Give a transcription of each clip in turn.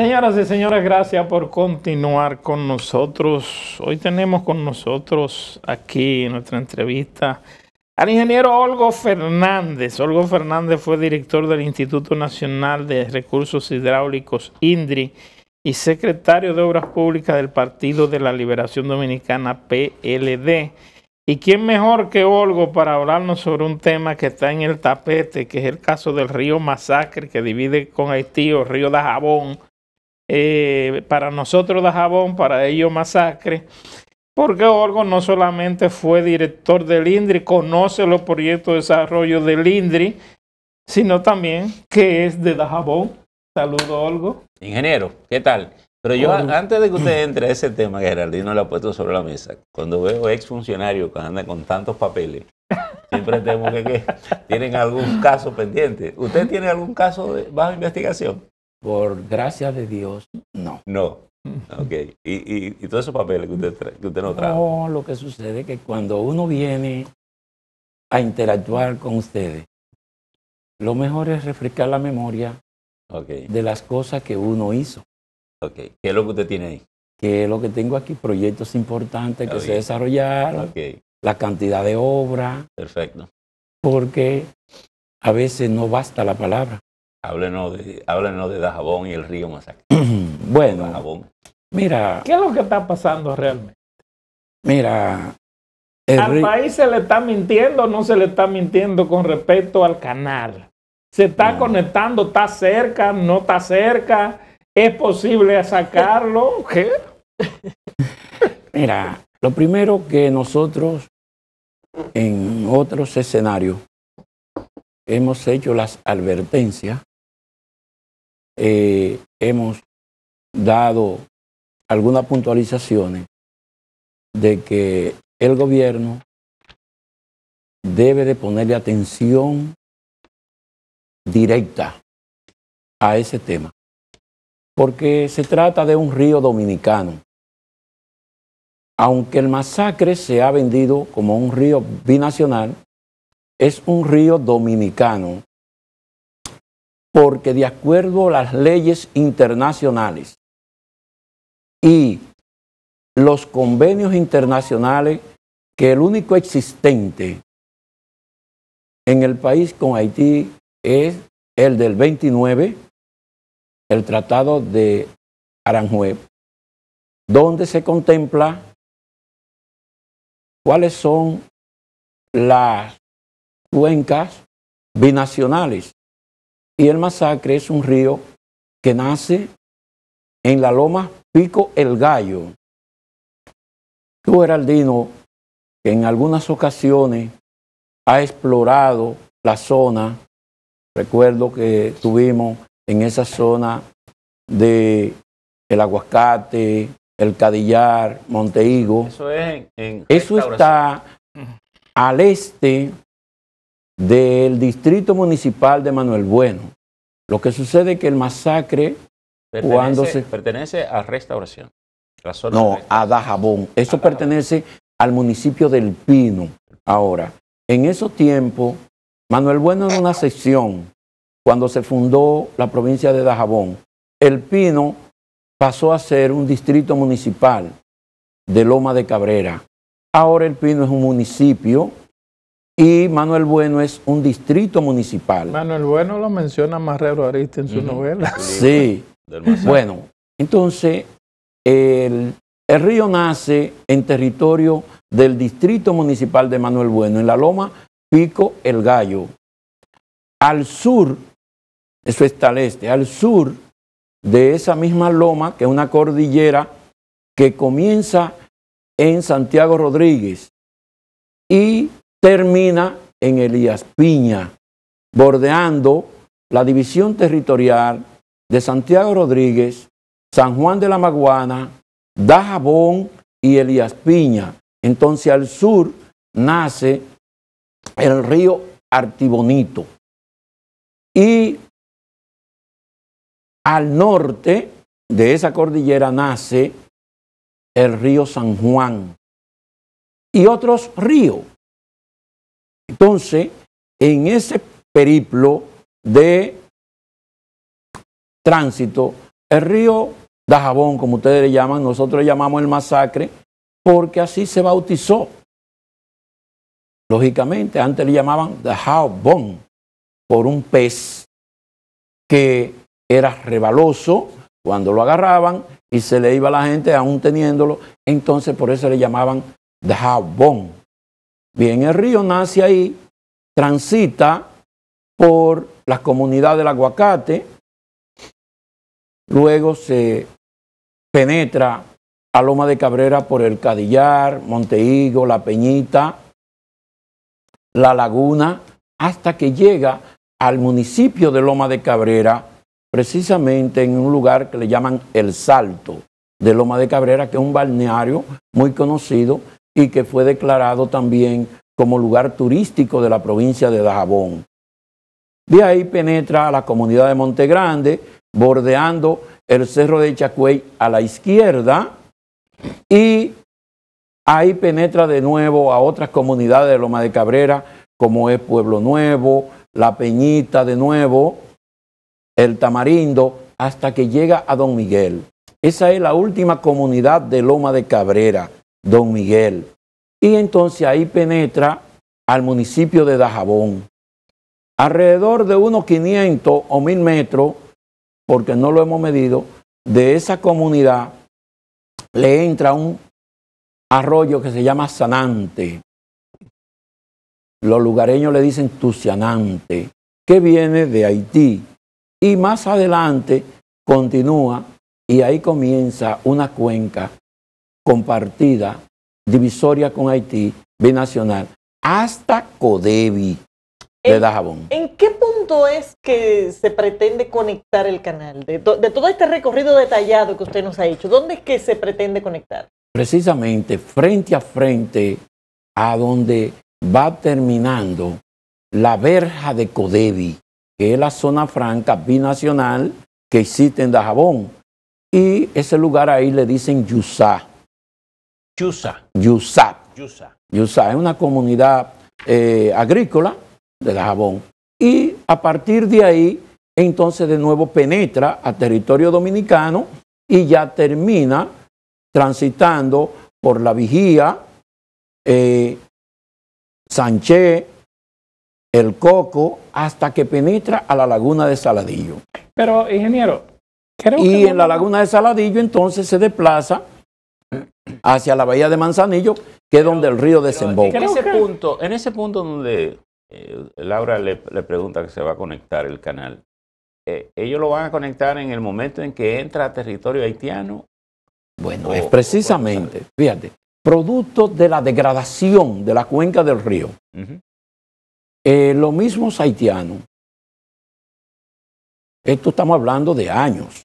Señoras y señores, gracias por continuar con nosotros. Hoy tenemos con nosotros aquí en nuestra entrevista al ingeniero Olgo Fernández. Olgo Fernández fue director del Instituto Nacional de Recursos Hidráulicos, INDRI, y secretario de Obras Públicas del Partido de la Liberación Dominicana, PLD. ¿Y quién mejor que Olgo para hablarnos sobre un tema que está en el tapete, que es el caso del río Masacre, que divide con Haití o río Jabón. Eh, para nosotros Dajabón, jabón, para ellos masacre. Porque Orgo no solamente fue director del INDRI, conoce los proyectos de desarrollo del INDRI, sino también que es de Dajabón. Saludo, Olgo. Ingeniero, ¿qué tal? Pero yo, antes de que usted entre a ese tema, Geraldino lo ha puesto sobre la mesa. Cuando veo exfuncionarios que andan con tantos papeles, siempre temo que, tienen algún caso pendiente. ¿Usted tiene algún caso de bajo investigación? Por gracia de Dios, no. No. Ok. ¿Y, todos esos papeles que usted, que usted no trae. No, lo que sucede es que cuando uno viene a interactuar con ustedes, lo mejor es refrescar la memoria de las cosas que uno hizo. Ok. ¿Qué es lo que usted tiene ahí? Qué es lo que tengo aquí, proyectos importantes que se desarrollaron, okay. la cantidad de obra. Perfecto. Porque a veces no basta la palabra. Háblenos de, háblenos de Dajabón y el río Masacre. bueno, mira. ¿Qué es lo que está pasando realmente? Mira. Al país se le está mintiendo o no se le está mintiendo con respecto al canal. Se está conectando, está cerca, no está cerca. ¿Es posible sacarlo? Mira, lo primero que nosotros en otros escenarios hemos hecho las advertencias eh, hemos dado algunas puntualizaciones de que el gobierno debe de ponerle atención directa a ese tema, porque se trata de un río dominicano. Aunque el masacre se ha vendido como un río binacional, es un río dominicano porque de acuerdo a las leyes internacionales y los convenios internacionales, que el único existente en el país con Haití es el del 29, el Tratado de Aranjuez, donde se contempla cuáles son las cuencas binacionales y el Masacre es un río que nace en la loma Pico El Gallo. Tú, Heraldino, que en algunas ocasiones ha explorado la zona, recuerdo que tuvimos en esa zona de el aguacate, el cadillar, Monteigo. Eso, es en Eso está al este del distrito municipal de Manuel Bueno. Lo que sucede es que el masacre pertenece, cuando Pertenece a Restauración. no, a Dajabón. Eso pertenece al municipio del Pino. Ahora, en esos tiempos, Manuel Bueno era una sección cuando se fundó la provincia de Dajabón. El Pino pasó a ser un distrito municipal de Loma de Cabrera. Ahora el Pino es un municipio y Manuel Bueno es un distrito municipal. Manuel Bueno lo menciona Marrero Arista en su novela. Sí. bueno, entonces el, el, río nace en territorio del distrito municipal de Manuel Bueno, en la loma Pico El Gallo. Al sur, eso está al este, al sur de esa misma loma, que es una cordillera que comienza en Santiago Rodríguez y termina en Elías Piña, bordeando la división territorial de Santiago Rodríguez, San Juan de la Maguana, Dajabón y Elías Piña. Entonces al sur nace el río Artibonito. Y al norte de esa cordillera nace el río San Juan y otros ríos entonces, en ese periplo de tránsito, el río Dajabón, como ustedes le llaman, nosotros le llamamos el masacre, porque así se bautizó. Lógicamente, antes le llamaban Dajabón, por un pez que era rebaloso cuando lo agarraban y se le iba a la gente aún teniéndolo, entonces por eso le llamaban Dajabón. Bien, el río nace ahí, transita por la comunidad del aguacate, luego se penetra a Loma de Cabrera por el Cadillar, Higo, La Peñita, La Laguna, hasta que llega al municipio de Loma de Cabrera, precisamente en un lugar que le llaman El Salto de Loma de Cabrera, que es un balneario muy conocido y que fue declarado también como lugar turístico de la provincia de Dajabón. De ahí penetra a la comunidad de Monte Grande, bordeando el cerro de Chacuey a la izquierda y ahí penetra de nuevo a otras comunidades de Loma de Cabrera, como es Pueblo Nuevo, La Peñita de nuevo, el Tamarindo, hasta que llega a Don Miguel. Esa es la última comunidad de Loma de Cabrera. Don Miguel. Y entonces ahí penetra al municipio de Dajabón. Alrededor de unos 500 o 1000 metros, porque no lo hemos medido, de esa comunidad le entra un arroyo que se llama Sanante. Los lugareños le dicen Tucianante, que viene de Haití. Y más adelante continúa y ahí comienza una cuenca compartida, divisoria con Haití, binacional, hasta Codevi de Dajabón. ¿En qué punto es que se pretende conectar el canal? De, todo este recorrido detallado que usted nos ha hecho, ¿dónde es que se pretende conectar? Precisamente frente a frente a donde va terminando la verja de Codevi, que es la zona franca binacional que existe en Dajabón. Y ese lugar ahí le dicen Yusá. Yusa. Yusa. Yusa. Yusa es una comunidad eh, agrícola de la Jabón. Y a partir de ahí, entonces de nuevo penetra a territorio dominicano y ya termina transitando por la Vigía, eh, Sánchez, el Coco, hasta que penetra a la laguna de Saladillo. Pero, ingeniero, creo que... Y en la laguna de Saladillo entonces se desplaza hacia la bahía de Manzanillo, que es donde el río desemboca. En ese punto, en ese punto donde eh, Laura le, pregunta que se va a conectar el canal, eh, ¿ellos lo van a conectar en el momento en que entra a territorio haitiano? Bueno, es precisamente, fíjate, producto de la degradación de la cuenca del río. Eh, los mismos haitianos, esto estamos hablando de años,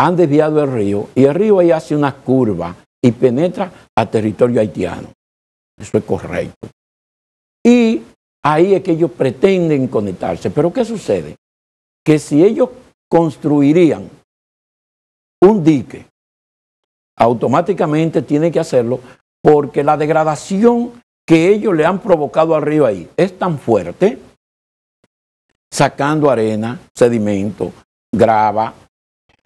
han desviado el río y el río ahí hace una curva y penetra a territorio haitiano. Eso es correcto. Y ahí es que ellos pretenden conectarse. Pero ¿qué sucede? Que si ellos construirían un dique, automáticamente tienen que hacerlo porque la degradación que ellos le han provocado al río ahí es tan fuerte, sacando arena, sedimento, grava,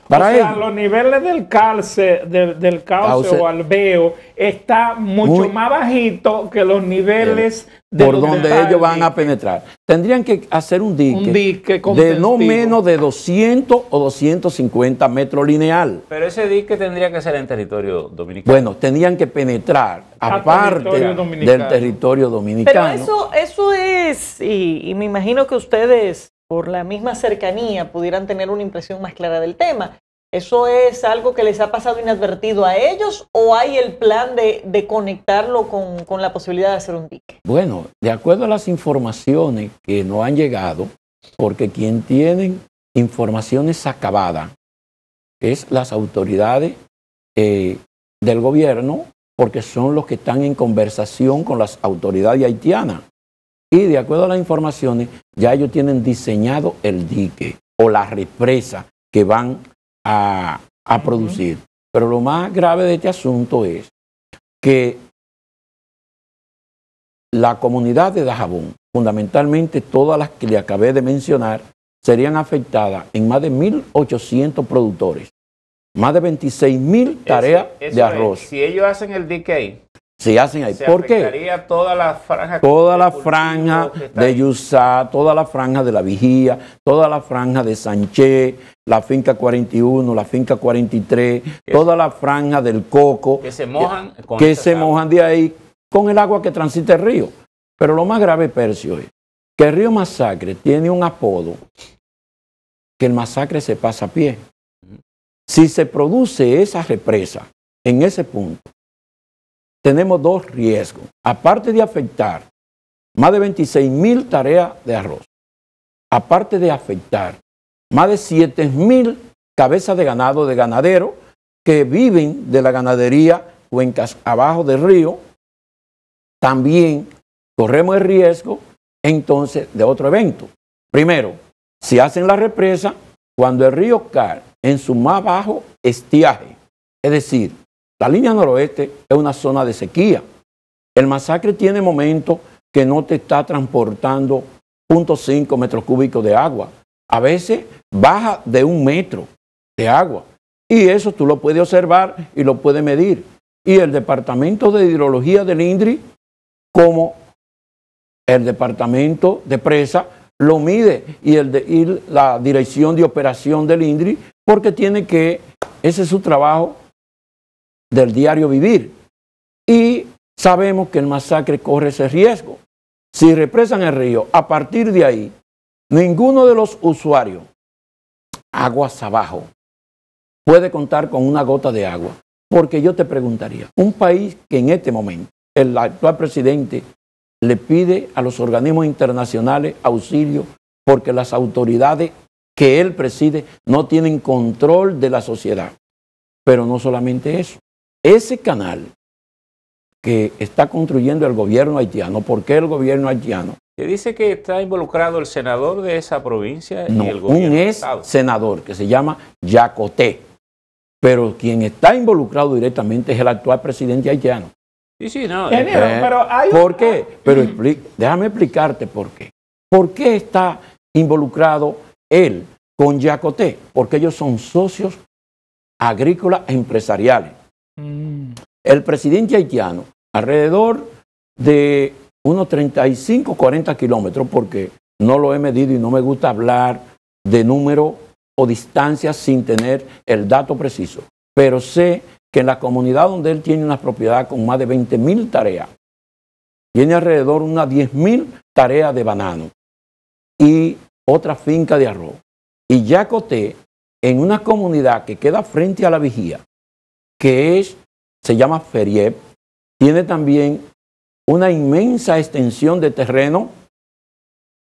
para o sea, los niveles del calce, del cauce, o alveo está mucho más bajito que los niveles de por donde, ellos van a penetrar. Tendrían que hacer un dique, de no menos de 200 o 250 metros lineal. Pero ese dique tendría que ser en territorio dominicano. Bueno, tendrían que penetrar aparte del territorio dominicano. Pero eso, eso es, y me imagino que ustedes por la misma cercanía pudieran tener una impresión más clara del tema. ¿Eso es algo que les ha pasado inadvertido a ellos o hay el plan de, conectarlo con, la posibilidad de hacer un dique? Bueno, de acuerdo a las informaciones que nos han llegado, porque quien tienen informaciones acabadas es las autoridades eh, del gobierno, porque son los que están en conversación con las autoridades haitianas y de acuerdo a las informaciones ya ellos tienen diseñado el dique o la represa que van a, producir. Pero lo más grave de este asunto es que la comunidad de Dajabón, fundamentalmente todas las que le acabé de mencionar, serían afectadas en más de 1.800 productores, más de 26.000 tareas de arroz. Si ellos hacen el dique ahí se hacen ahí. ¿Por qué? Toda la franja, de Yusá, toda la franja de la Vigía, toda la franja de Sánchez, la finca 41, la finca 43, toda la franja del Coco. Que se mojan. que se mojan de ahí con el agua que transita el río. Pero lo más grave, Percio, es que el río Masacre tiene un apodo que el masacre se pasa a pie. Si se produce esa represa en ese punto, tenemos dos riesgos. Aparte de afectar más de 26 mil tareas de arroz, aparte de afectar más de 7 mil cabezas de ganado de ganadero que viven de la ganadería cuencas abajo del río, también corremos el riesgo entonces de otro evento. Primero, si hacen la represa, cuando el río cae en su más bajo estiaje, es decir, la línea noroeste es una zona de sequía. El masacre tiene momentos que no te está transportando 0.5 metros cúbicos de agua. A veces baja de un metro de agua. Y eso tú lo puedes observar y lo puedes medir. Y el Departamento de Hidrología del INDRI, como el Departamento de Presa, lo mide y, el de, la Dirección de Operación del INDRI, porque tiene que, ese es su trabajo, del diario vivir. Y sabemos que el masacre corre ese riesgo. Si represan el río, a partir de ahí, ninguno de los usuarios, aguas abajo, puede contar con una gota de agua. Porque yo te preguntaría, un país que en este momento el actual presidente le pide a los organismos internacionales auxilio porque las autoridades que él preside no tienen control de la sociedad. Pero no solamente eso, ese canal que está construyendo el gobierno haitiano, ¿por qué el gobierno haitiano? Se dice que está involucrado el senador de esa provincia y el gobierno. Un ex senador que se llama Jacoté, pero quien está involucrado directamente es el actual presidente haitiano. Sí, sí, no. Eh, eh, pero hay ¿Por qué? Ah, pero mm. déjame explicarte por qué. ¿Por qué está involucrado él con Jacoté? Porque ellos son socios agrícolas empresariales. El presidente haitiano, alrededor de unos 35, 40 kilómetros, porque no lo he medido y no me gusta hablar de número o distancia sin tener el dato preciso, pero sé que en la comunidad donde él tiene una propiedad con más de 20 mil tareas, tiene alrededor unas 10 mil tareas de banano y otra finca de arroz. Y Yacoté, en una comunidad que queda frente a la vigía, que es, se llama Feriep, tiene también una inmensa extensión de terreno,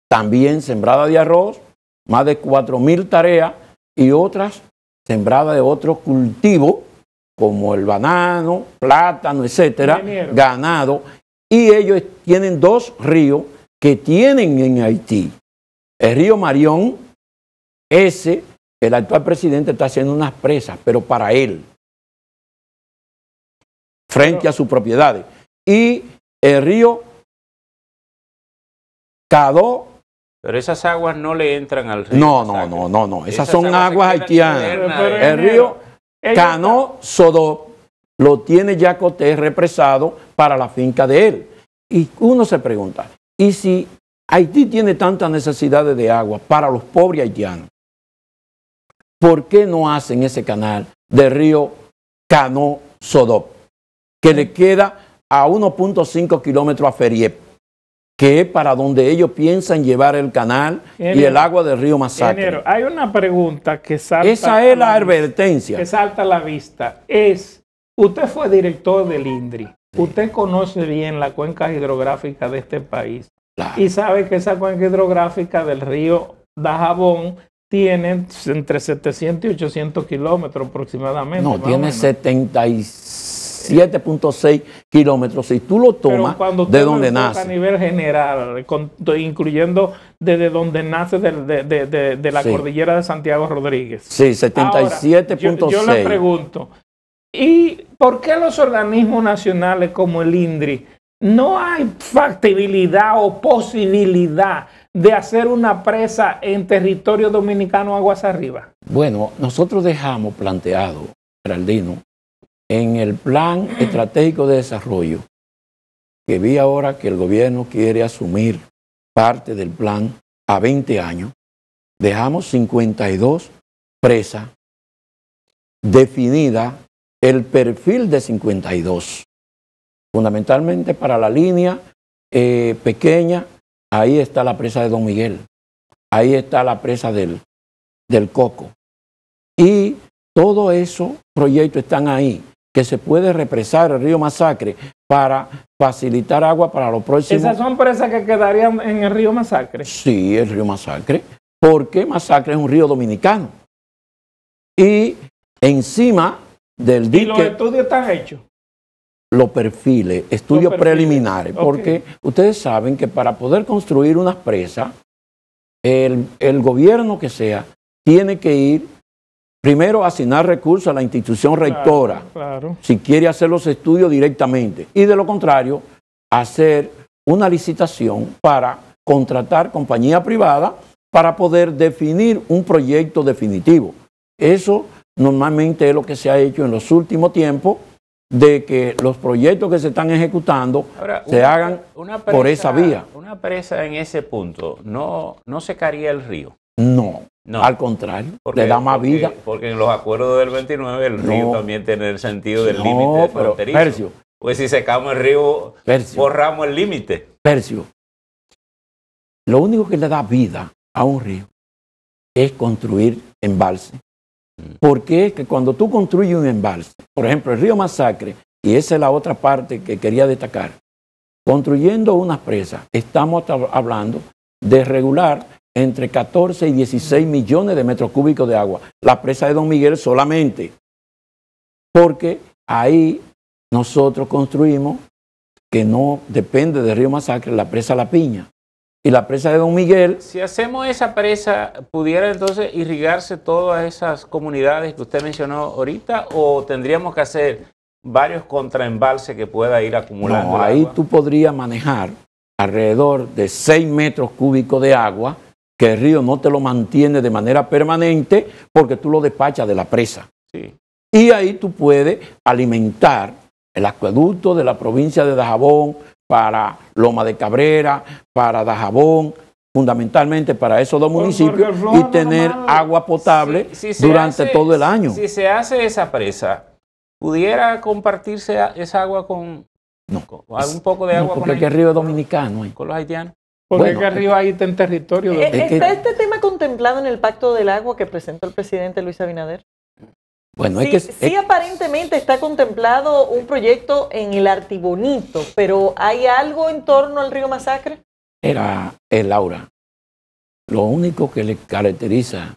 también sembrada de arroz, más de 4.000 tareas y otras sembradas de otros cultivos, como el banano, plátano, etcétera, ganado. Y ellos tienen dos ríos que tienen en Haití. El río Marión, ese, el actual presidente está haciendo unas presas, pero para él frente a sus propiedades. Y el río Cadó. Pero esas aguas no le entran al río. No, no, no, no, no. Esas, son aguas haitianas. El río Cano Sodó lo tiene Yacoté represado para la finca de él. Y uno se pregunta, ¿y si Haití tiene tantas necesidades de agua para los pobres haitianos? ¿Por qué no hacen ese canal del río Cano sodó que le queda a 1.5 kilómetros a Feriep, que es para donde ellos piensan llevar el canal y el agua del río Masacre. hay una pregunta que salta. Esa es la, advertencia. Que salta a la vista. Es, usted fue director del INDRI. Usted conoce bien la cuenca hidrográfica de este país. Y sabe que esa cuenca hidrográfica del río Dajabón tiene entre 700 y 800 kilómetros aproximadamente. No, tiene 76 7.6 kilómetros. Si tú lo tomas de donde nace. A nivel general, incluyendo desde donde nace de, la cordillera de Santiago Rodríguez. Sí, 77.6. Yo, yo le pregunto, ¿y por qué los organismos nacionales como el INDRI no hay factibilidad o posibilidad de hacer una presa en territorio dominicano aguas arriba? Bueno, nosotros dejamos planteado, Geraldino, en el plan estratégico de desarrollo, que vi ahora que el gobierno quiere asumir parte del plan a 20 años, dejamos 52 presas definida el perfil de 52, fundamentalmente para la línea eh, pequeña, ahí está la presa de Don Miguel, ahí está la presa del, Coco. Y todos esos proyectos están ahí que se puede represar el río Masacre para facilitar agua para los próximos. ¿Esas son presas que quedarían en el río Masacre? Sí, el río Masacre, porque Masacre es un río dominicano. Y encima del dique... ¿Y los estudios están hechos? Los perfiles, estudios preliminares, porque ustedes saben que para poder construir una presa, el gobierno que sea tiene que ir Primero, asignar recursos a la institución rectora, si quiere hacer los estudios directamente. Y de lo contrario, hacer una licitación para contratar compañía privada para poder definir un proyecto definitivo. Eso normalmente es lo que se ha hecho en los últimos tiempos, de que los proyectos que se están ejecutando se hagan por esa vía. Una presa en ese punto no, no secaría el río. No, no. Al contrario, porque, le da más vida. Porque en los acuerdos del 29 el río también tiene el sentido del límite fronterizo. pues si secamos el río, borramos el límite. Percio, lo único que le da vida a un río es construir embalse. Mm. Porque es que cuando tú construyes un embalse, por ejemplo, el río Masacre, y esa es la otra parte que quería destacar, construyendo una presa, estamos hablando de regular entre 14 y 16 millones de metros cúbicos de agua. La presa de Don Miguel solamente. Porque ahí nosotros construimos, que no depende de Río Masacre, la presa La Piña. Y la presa de Don Miguel. Si hacemos esa presa, ¿pudiera entonces irrigarse todas esas comunidades que usted mencionó ahorita? ¿O tendríamos que hacer varios contraembalse que pueda ir acumulando? No, ahí tú podrías manejar alrededor de 6 metros cúbicos de agua que el río no te lo mantiene de manera permanente porque tú lo despachas de la presa. Y ahí tú puedes alimentar el acueducto de la provincia de Dajabón para Loma de Cabrera, para Dajabón, fundamentalmente para esos dos municipios y tener agua potable durante todo el año. Si se hace esa presa, ¿pudiera compartirse esa agua con, no. un poco de agua porque con río es dominicano? Eh. Con los haitianos. Porque arriba ahí está en territorio. Eh, De... Eh, ¿Está este tema contemplado en el Pacto del Agua que presentó el presidente Luis Abinader? Bueno, sí, que... Sí, aparentemente está contemplado un proyecto en el Artibonito, pero ¿hay algo en torno al río Masacre? Era el Laura. Lo único que le caracteriza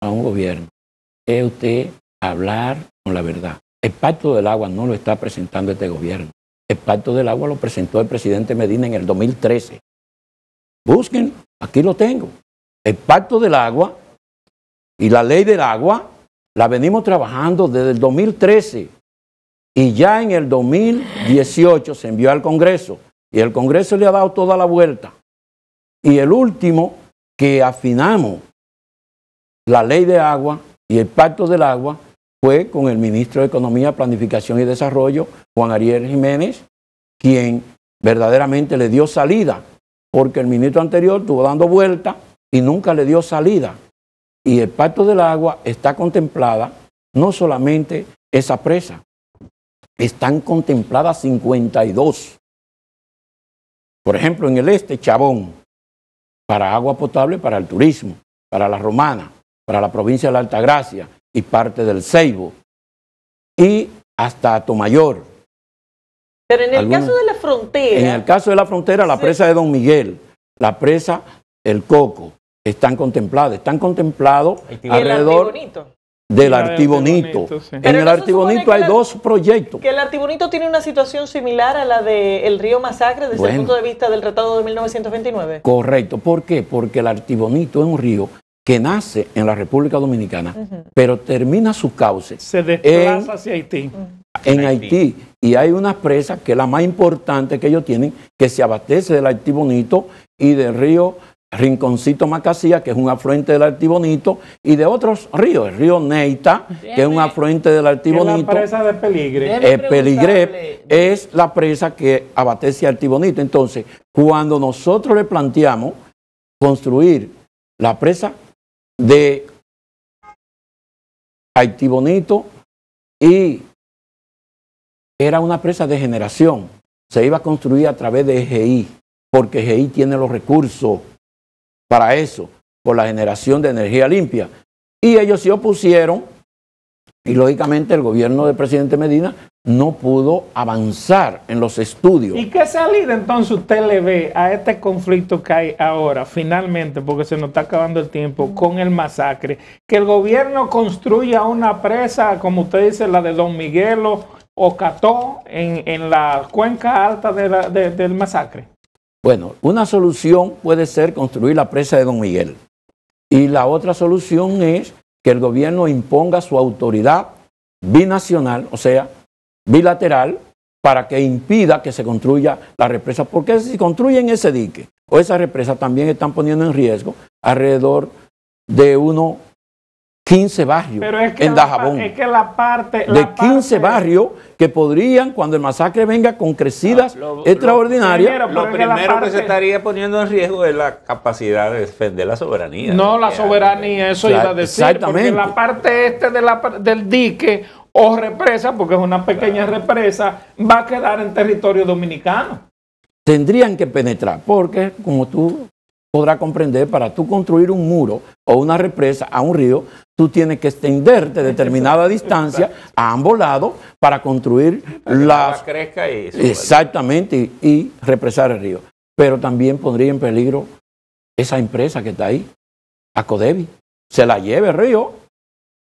a un gobierno es usted hablar con la verdad. El Pacto del Agua no lo está presentando este gobierno. El Pacto del Agua lo presentó el presidente Medina en el 2013 Busquen, aquí lo tengo. El pacto del agua y la ley del agua la venimos trabajando desde el 2013 y ya en el 2018 se envió al Congreso y el Congreso le ha dado toda la vuelta. Y el último que afinamos la ley de agua y el pacto del agua fue con el ministro de Economía, Planificación y Desarrollo, Juan Ariel Jiménez, quien verdaderamente le dio salida porque el ministro anterior estuvo dando vuelta y nunca le dio salida. Y el pacto del agua está contemplada no solamente esa presa, están contempladas 52. Por ejemplo, en el este, Chabón, para agua potable, para el turismo, para la Romana, para la provincia de la Altagracia y parte del Ceibo, y hasta Tomayor. Pero en el caso de la frontera. En el caso de la frontera, la presa de Don Miguel, la presa El Coco, están contempladas. Están contemplados alrededor del Artibonito. En el Artibonito hay dos proyectos. Que el Artibonito tiene una situación similar a la del río Masacre desde el punto de vista del Tratado de 1929. Correcto. ¿Por qué? Porque el Artibonito es un río que nace en la República Dominicana, pero termina su cauces. Se desplaza hacia Haití en Haití. Y hay una presa que es la más importante que ellos tienen, que se abastece del Haití Bonito y del río Rinconcito Macasía, que es un afluente del Bonito y de otros ríos, el río Neita, que es un afluente del es La presa de Peligre. El eh, Peligre es la presa que abastece Bonito Entonces, cuando nosotros le planteamos construir la presa de Bonito y era una presa de generación. Se iba a construir a través de EGI, porque EGI tiene los recursos para eso, por la generación de energía limpia. Y ellos se opusieron y lógicamente el gobierno del presidente Medina no pudo avanzar en los estudios. ¿Y qué salida entonces usted le ve a este conflicto que hay ahora, finalmente, porque se nos está acabando el tiempo, con el masacre? Que el gobierno construya una presa, como usted dice, la de Don Miguelo ¿O en, en la cuenca alta del masacre? Bueno, una solución puede ser construir la presa de Don Miguel. Y la otra solución es que el gobierno imponga su autoridad binacional, o sea, bilateral, para que impida que se construya la represa. Porque si construyen ese dique o esa represa, también están poniendo en riesgo alrededor de uno 15 barrios en Dajabón. es que la parte, de 15 barrios que podrían, cuando el masacre venga con crecidas extraordinarias. Lo primero, que, se estaría poniendo en riesgo es la capacidad de defender la soberanía. No, la soberanía, eso iba a decir. Porque la parte este de la, del dique o represa, porque es una pequeña represa, va a quedar en territorio dominicano. Tendrían que penetrar, porque como tú podrá comprender, para tú construir un muro o una represa a un río, tú tienes que extenderte determinada distancia a ambos lados para construir La crezca Exactamente, y, represar el río. Pero también pondría en peligro esa empresa que está ahí, a Codevi. Se la lleve el río,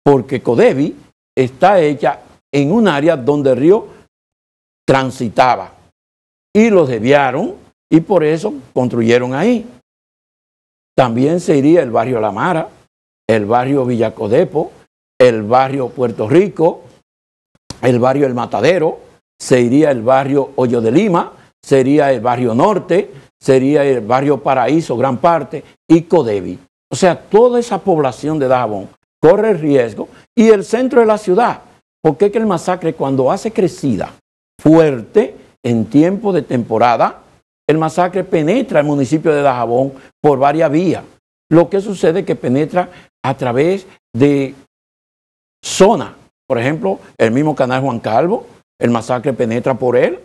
porque Codevi está hecha en un área donde el río transitaba. Y los desviaron y por eso construyeron ahí también se iría el barrio La Mara, el barrio Villacodepo, el barrio Puerto Rico, el barrio El Matadero, se iría el barrio Hoyo de Lima, sería el barrio Norte, sería el barrio Paraíso, gran parte, y Codevi. O sea, toda esa población de Dajabón corre el riesgo y el centro de la ciudad. Porque es que el masacre cuando hace crecida fuerte en tiempo de temporada, el masacre penetra el municipio de Dajabón por varias vías. Lo que sucede es que penetra a través de zonas. Por ejemplo, el mismo canal Juan Calvo, el masacre penetra por él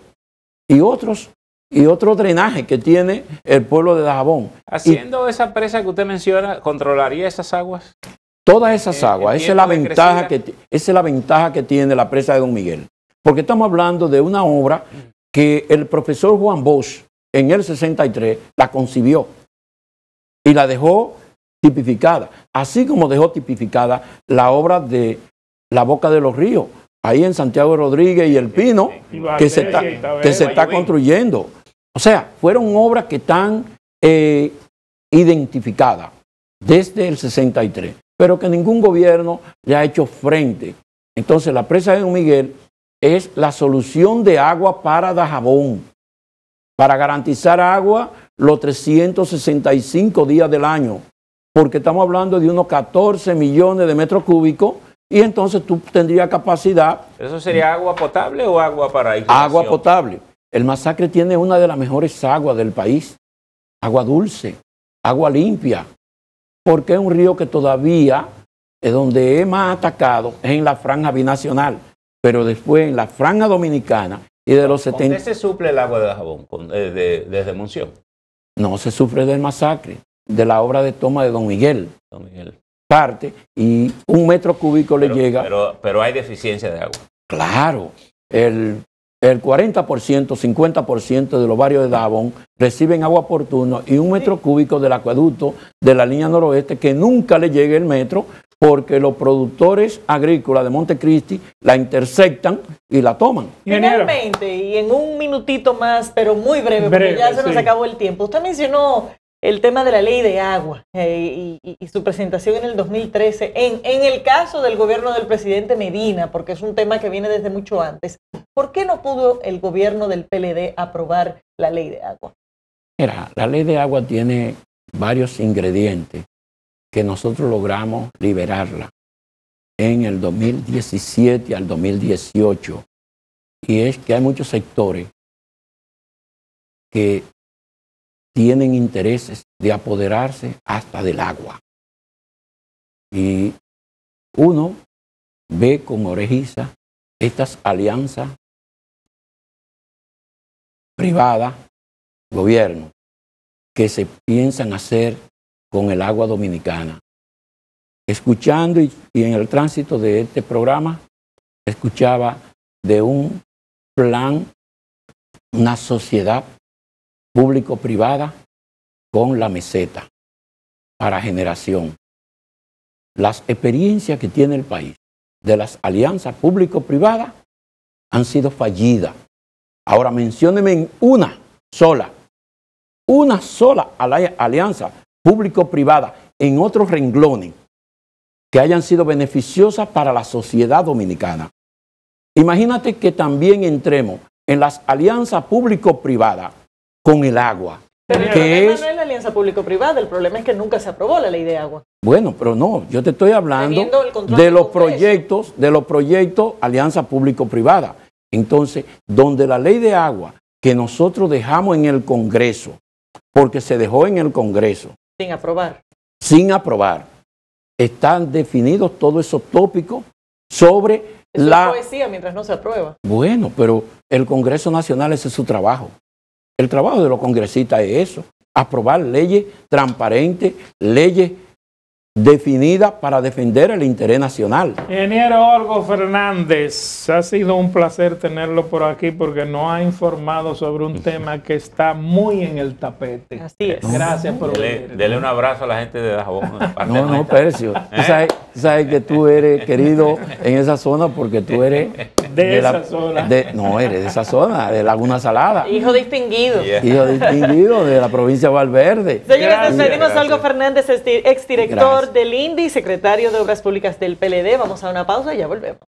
y otros y otro drenaje que tiene el pueblo de Dajabón. Haciendo esa presa que usted menciona, ¿controlaría esas aguas? Todas esas eh, aguas, es, la ventaja que, esa es la ventaja que tiene la presa de Don Miguel. Porque estamos hablando de una obra que el profesor Juan Bosch, en el 63, la concibió y la dejó tipificada, así como dejó tipificada la obra de La Boca de los Ríos, ahí en Santiago Rodríguez y El Pino, que se está, que se está construyendo. O sea, fueron obras que están eh, identificadas desde el 63, pero que ningún gobierno le ha hecho frente. Entonces, la presa de Don Miguel es la solución de agua para Dajabón para garantizar agua los 365 días del año, porque estamos hablando de unos 14 millones de metros cúbicos y entonces tú tendrías capacidad. ¿Eso sería agua potable o agua para Agua potable. El masacre tiene una de las mejores aguas del país, agua dulce, agua limpia, porque es un río que todavía es donde es más atacado, es en la franja binacional, pero después en la franja dominicana y de los 70... qué se suple el agua de jabón? desde eh, Monción. No, se sufre del masacre, de la obra de toma de Don Miguel. Don Miguel. Parte y un metro cúbico le llega. Pero, hay deficiencia de agua. Claro. El, el 40%, 50% de los barrios de Dajabón reciben agua oportuna y un metro cúbico del acueducto de la línea noroeste que nunca le llega el metro porque los productores agrícolas de Montecristi la interceptan y la toman. Finalmente, y en un minutito más, pero muy breve, porque ya se nos acabó el tiempo, usted mencionó el tema de la ley de agua eh, y, su presentación en el 2013, en, en el caso del gobierno del presidente Medina, porque es un tema que viene desde mucho antes, ¿por qué no pudo el gobierno del PLD aprobar la ley de agua? Mira, la ley de agua tiene varios ingredientes que nosotros logramos liberarla en el 2017 al 2018. Y es que hay muchos sectores que tienen intereses de apoderarse hasta del agua. Y uno ve con orejiza estas alianzas privadas, gobierno, que se piensan hacer con el agua dominicana. Escuchando y, en el tránsito de este programa, escuchaba de un plan, una sociedad público-privada con la meseta para generación. Las experiencias que tiene el país de las alianzas público-privadas han sido fallidas. Ahora mencionenme una sola, una sola alianza público-privada en otros renglones que hayan sido beneficiosas para la sociedad dominicana. Imagínate que también entremos en las alianzas público-privada con el agua. Pero no es la alianza público-privada, el problema es que nunca se aprobó la ley de agua. Bueno, pero no, yo te estoy hablando de los proyectos, de los proyectos alianza público-privada. Entonces, donde la ley de agua que nosotros dejamos en el Congreso, porque se dejó en el Congreso, sin aprobar. Sin aprobar. Están definidos todos esos tópicos sobre la... poesía mientras no se aprueba. Bueno, pero el Congreso Nacional ese es su trabajo. El trabajo de los congresistas es eso, aprobar leyes transparentes, leyes definida para defender el interés nacional. Ingeniero Olgo Fernández, ha sido un placer tenerlo por aquí porque nos ha informado sobre un tema que está muy en el tapete. Así es. Gracias por Dele, un abrazo a la gente de Dajabón. No, no, Percio. ¿Eh? sabes que tú eres querido en esa zona porque tú eres... De, esa zona. no, eres de esa zona, de Laguna Salada. Hijo distinguido. Hijo distinguido de la provincia de Valverde. Señores, despedimos a Fernández, exdirector del INDI, secretario de Obras Públicas del PLD. Vamos a una pausa y ya volvemos.